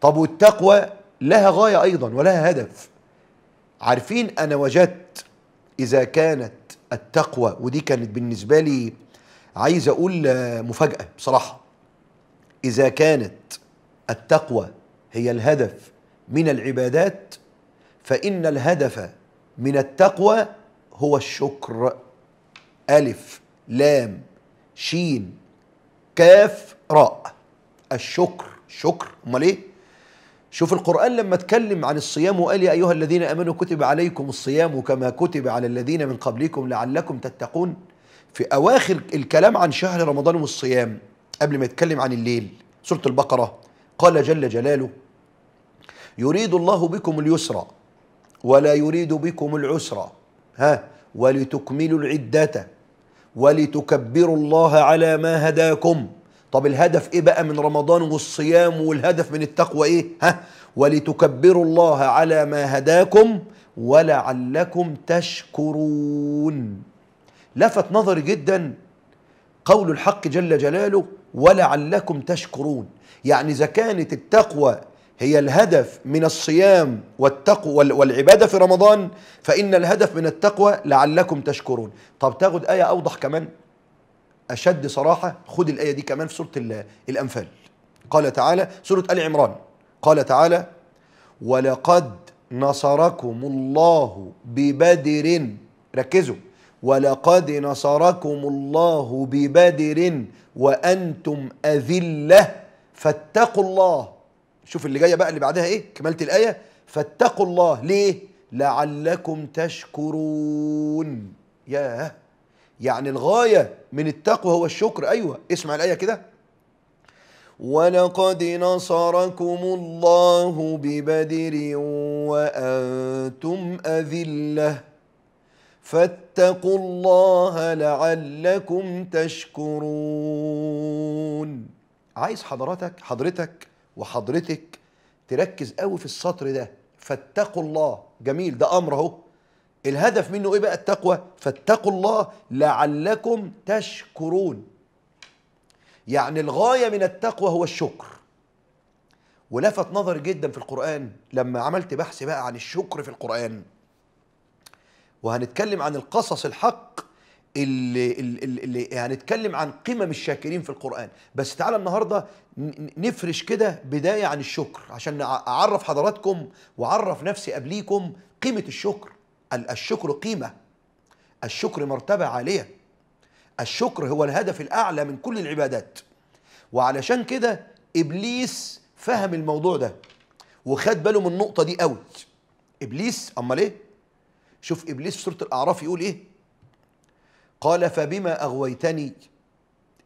طب والتقوى لها غاية أيضا ولها هدف عارفين أنا وجدت إذا كانت التقوى ودي كانت بالنسبة لي عايز أقول مفاجأة بصراحة إذا كانت التقوى هي الهدف من العبادات فإن الهدف من التقوى هو الشكر ألف لام شين كاف راء الشكر شكر امال ايه شوف القرآن لما اتكلم عن الصيام وقال يا أيها الذين أمنوا كتب عليكم الصيام كما كتب على الذين من قبلكم لعلكم تتقون في أواخر الكلام عن شهر رمضان والصيام قبل ما يتكلم عن الليل سورة البقرة قال جل جلاله يريد الله بكم اليسر ولا يريد بكم العسر ها ولتكملوا العدة ولتكبروا الله على ما هداكم طب الهدف ايه بقى من رمضان والصيام والهدف من التقوى ايه ها ولتكبروا الله على ما هداكم ولعلكم تشكرون لفت نظري جدا قول الحق جل جلاله ولعلكم تشكرون يعني اذا كانت التقوى هي الهدف من الصيام والتقوى والعبادة في رمضان فإن الهدف من التقوى لعلكم تشكرون طب تاخد آية أوضح كمان أشد صراحة خد الآية دي كمان في سورة الأنفال قال تعالى سورة آل عمران قال تعالى ولقد نصركم الله ببدر ركزوا ولقد نصركم الله ببدر وأنتم أذلة فاتقوا الله شوف اللي جاية بقى اللي بعدها إيه كملت الآية فاتقوا الله ليه لعلكم تشكرون ياه يعني الغاية من التقوى هو الشكر أيوة اسمع الآية كده ولقد نصركم الله ببدر وأنتم أذلة فاتقوا الله لعلكم تشكرون عايز حضرتك حضرتك وحضرتك تركز قوي في السطر ده فاتقوا الله جميل ده أمر اهو الهدف منه ايه بقى التقوى فاتقوا الله لعلكم تشكرون يعني الغاية من التقوى هو الشكر ولفت نظري جدا في القرآن لما عملت بحث بقى عن الشكر في القرآن وهنتكلم عن القصص الحق اللي, اللي, اللي هنتكلم عن قمم الشاكرين في القرآن بس تعالى النهاردة نفرش كده بداية عن الشكر عشان أعرف حضراتكم وعرف نفسي قبليكم قيمة الشكر الشكر قيمة الشكر مرتبة عالية الشكر هو الهدف الأعلى من كل العبادات وعلشان كده إبليس فهم الموضوع ده وخد باله من النقطة دي قوي إبليس أمال إيه؟ شوف إبليس في سورة الأعراف يقول إيه؟ قال فبما أغويتني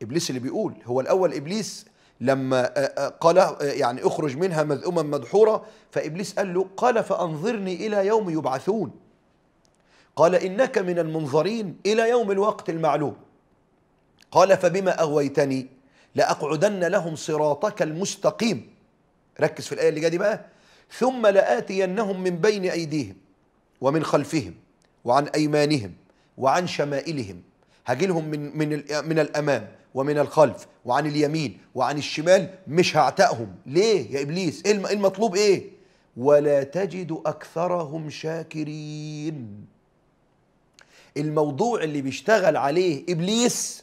إبليس اللي بيقول هو الأول إبليس لما قال يعني اخرج منها مذءوما مدحورا فابليس قال له قال فانظرني الى يوم يبعثون قال إنك من المنظرين إلى يوم الوقت المعلوم قال فبما أغويتني لأقعدن لهم صراطك المستقيم ركز في الآية اللي جاية دي بقى ثم لآتينهم من بين أيديهم ومن خلفهم وعن أيمانهم وعن شمائلهم هجيلهم من من من الامام ومن الخلف وعن اليمين وعن الشمال مش هعتقهم ليه يا ابليس ايه, إيه المطلوب ايه ولا تجد اكثرهم شاكرين الموضوع اللي بيشتغل عليه إبليس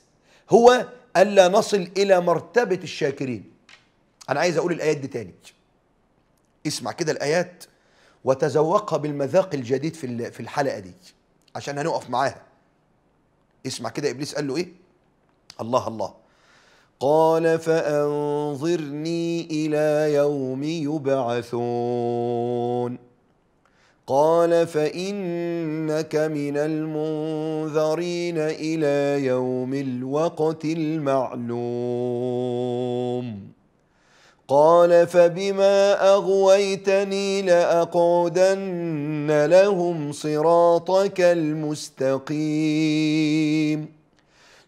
هو ألا نصل إلى مرتبة الشاكرين أنا عايز أقول الآيات دي تاني اسمع كده الآيات وتذوقها بالمذاق الجديد في في الحلقة دي عشان هنقف معاها اسمع كده إبليس قال له إيه الله الله قال فأنظرني إلى يوم يبعثون قال فإنك من المنذرين إلى يوم الوقت المعلوم قال فبما أغويتني لأقعدن لهم صراطك المستقيم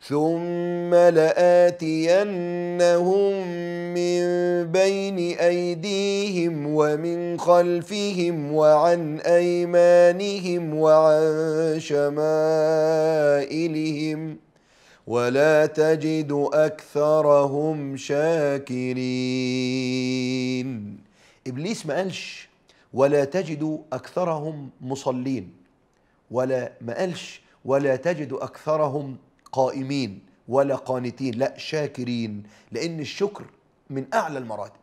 ثم لآتينهم من بين أيديهم ومن خلفهم وعن أيمانهم وعن شمائلهم ولا تجد أكثرهم شاكرين إبليس ما قالش ولا تجد أكثرهم مصلين ولا ما قالش ولا تجد أكثرهم قائمين ولا قانتين لا شاكرين لأن الشكر من أعلى المراتب